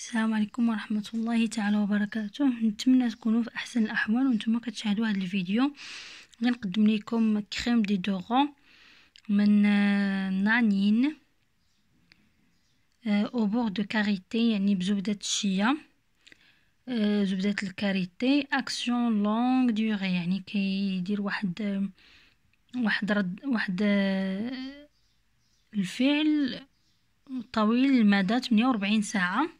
السلام عليكم ورحمه الله تعالى وبركاته نتمنى تكونوا في احسن الاحوال وانتم كتشاهدوا هذا الفيديو غنقدم لكم كريم دي دوغو من نانين او بور دو كاريتي يعني بزبده الشيا آه، زبده الكاريتي اكسيون لونغ ديوغي يعني كيدير واحد واحد رد واحد آه، الفعل طويل المدى 48 ساعه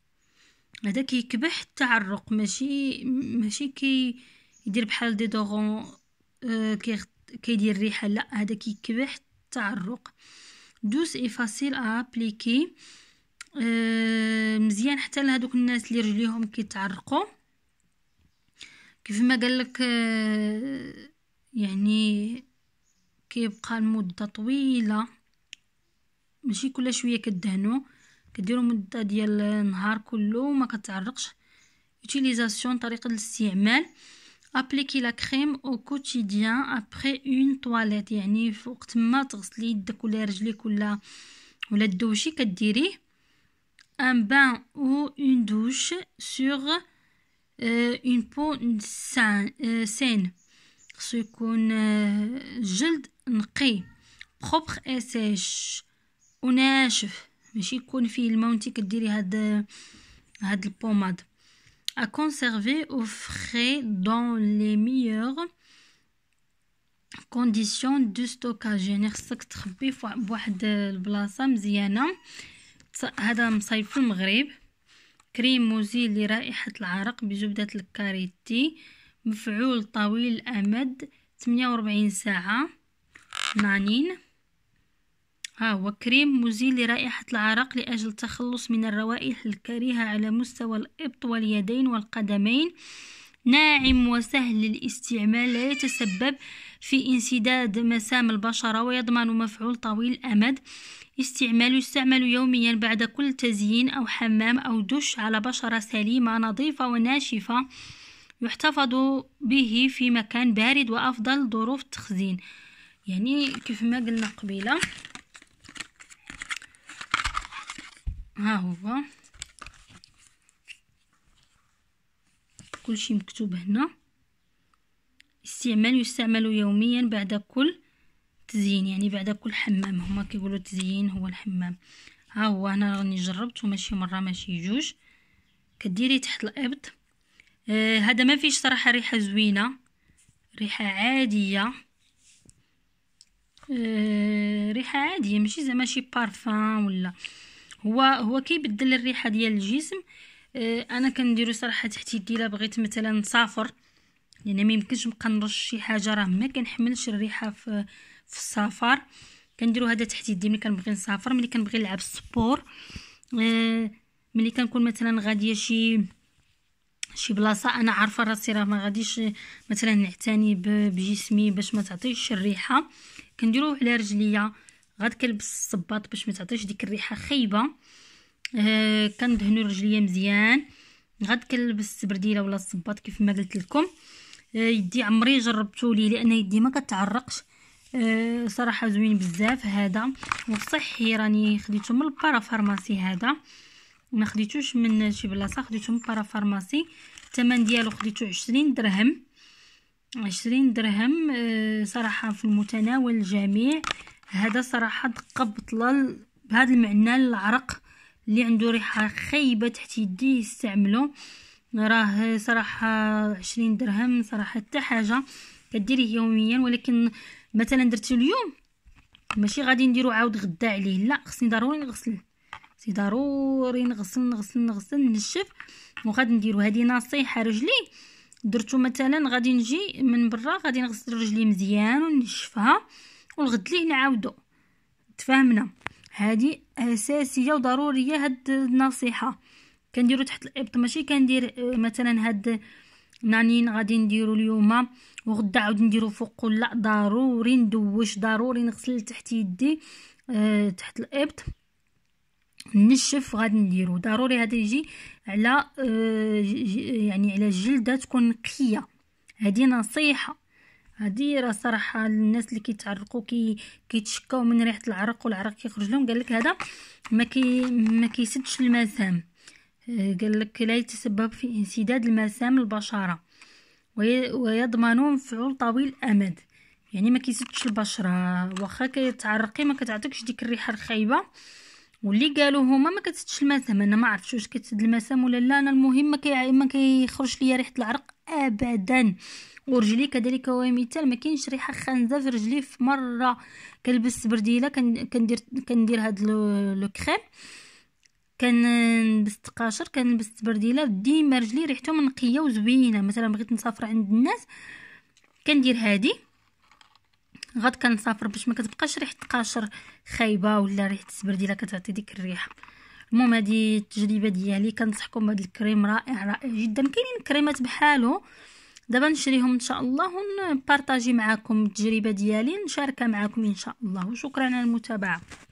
هذا كيكبح التعرق ماشي ماشي كي يدير بحال دوغون أه كيدير الريحه لا هذا كيكبح التعرق دوس اي فاسيل ابليكي أه مزيان حتى لهذوك الناس اللي رجليهم كيتعرقوا كيف ما قال لك آه، يعني كيبقى المده طويله ماشي كل شويه كدهنو كديرو مده ديال النهار كله وما كتعرقش يوتيليزاسيون طريقه الاستعمال ابليكي لا كريم او كوتيديان ابري اون تواليت يعني وقت ما تغسلي يدك ولا رجليك ولا ولا دوشي كديريه ان بان او اون دوش سور اون بو سان سين خصو يكون الجلد نقي بروبر سيش وناشف ماشي يكون فيه الماء وانت كديري هاد هاد البوماد à conserver au frais dans les meilleures كونديسيون دو ستوكاج يعني خصك تخبي بواحد البلاصه مزيانه هذا مصايب في المغرب كريم مزيل لرائحه العرق بزبده الكاريتي مفعول طويل الامد 48 ساعه نانين ها آه، هو كريم مزيل لرائحة العرق لأجل التخلص من الروائح الكريهة على مستوى الإبط واليدين والقدمين ناعم وسهل للاستعمال لا يتسبب في انسداد مسام البشرة ويضمن مفعول طويل الأمد استعمال يستعمل يوميا بعد كل تزيين أو حمام أو دش على بشرة سليمة نظيفة وناشفة يحتفظ به في مكان بارد وأفضل ظروف التخزين يعني كيف ما قلنا قبيله ها هو كلشي مكتوب هنا استعمال يستعمل يوميا بعد كل تزيين يعني بعد كل حمام هما كيقولوا تزيين هو الحمام ها هو انا راني جربت ماشي مره ماشي جوج كديري تحت الابط آه هذا ما فيش صراحه ريحه زوينه ريحه عاديه آه ريحه عاديه ماشي زعما شي بارفان ولا هو هو كيبدل الريحه ديال الجسم اه انا كنديرو صراحه تحت يدي الا بغيت مثلا نسافر يعني ما يمكنش نبقى نرش شي حاجه راه ما كنحملش الريحه في في السفر كنديرو هذا تحت يدي ملي كنبغي نسافر ملي كنبغي نلعب سبور اه ملي كنكون مثلا غاديه شي شي بلاصه انا عارفه راسي راه ما غاديش مثلا نعتني بجسمي باش ما تعطيش الريحه كنديروه على رجليا غاد كلبس الصباط باش ما تعطيش ديك الريحه خايبه آه كندهنوا رجليا مزيان غاد كلبس البرديله ولا الصباط كيف ما قلت لكم آه يدي عمري جربتو لي لان يدي ما كتعرقش آه صراحه زوين بزاف هذا وصحي راني خديته من البارا فارماسي هذا ما خديتوش من شي بلاصه خديته من بارا فارماسي الثمن ديالو خديته عشرين درهم عشرين درهم آه صراحه في المتناول الجميع هذا صراحه دقه بطله بهذا المعنى العرق اللي عنده ريحه خايبه تحت يديه يستعمله راه صراحه عشرين درهم صراحه حتى حاجه كديريه يوميا ولكن مثلا درتو اليوم ماشي غادي نديرو عاود غدا عليه لا خصني ضروري نغسل خصني ضروري نغسل نغسل نغسل نشف وغادي نديرو هذه نصيحه رجلي درتو مثلا غادي نجي من برا غادي نغسل رجلي مزيان ونشفها والغد ليه نعاودو تفاهمنا هادي اساسيه وضروريه هاد النصيحه كنديرو تحت الابط ماشي كندير آه، مثلا هاد نانين غادي نديرو اليوم وغدا عاود نديرو فوق لا ضروري ندوش ضروري نغسل تحت يدي أه تحت الابط نشف غادي نديرو ضروري هذا يجي على أه يعني على الجلده تكون نقيه هذه نصيحه هادي راه صراحه الناس اللي كيتعرقوا كي كيتشكاو من ريحه العرق والعرق كيخرج لهم قال لك هذا ما كي ما كيسدش المسام آه، قال لك لا يتسبب في انسداد المسام البشره ويضمن مفعول طويل الامد يعني ما كيسدش البشره واخا كيتعرقي ما كتعطيكش ديك الريحه الخايبه واللي قالوا هما ما كتسدش المسام انا ما عرفتش واش كتسد المسام ولا لا انا المهم ما كيخرجش ليا ريحه العرق ابدا ورجلي كذلك هو مثال ما كاينش ريحه خانزه في رجلي في مره كنلبس برديله كندير كندير هاد لو كريم كنلبس تقاشر كنلبس برديله ديما رجلي ريحتهم نقيه وزوينه مثلا بغيت نسافر عند الناس كندير هادي غاد كنسافر باش ما كتبقاش ريحه تقاشر خايبه ولا ريحه سبرديله كتعطي ديك الريحه المهم هذه التجربه ديالي كنصحكم بهذا الكريم رائع رائع جدا كاينين كريمات بحالو دابا نشريهم ان شاء الله ونبارطاجي معكم التجربه ديالي نشاركها معكم ان شاء الله وشكرا على المتابعه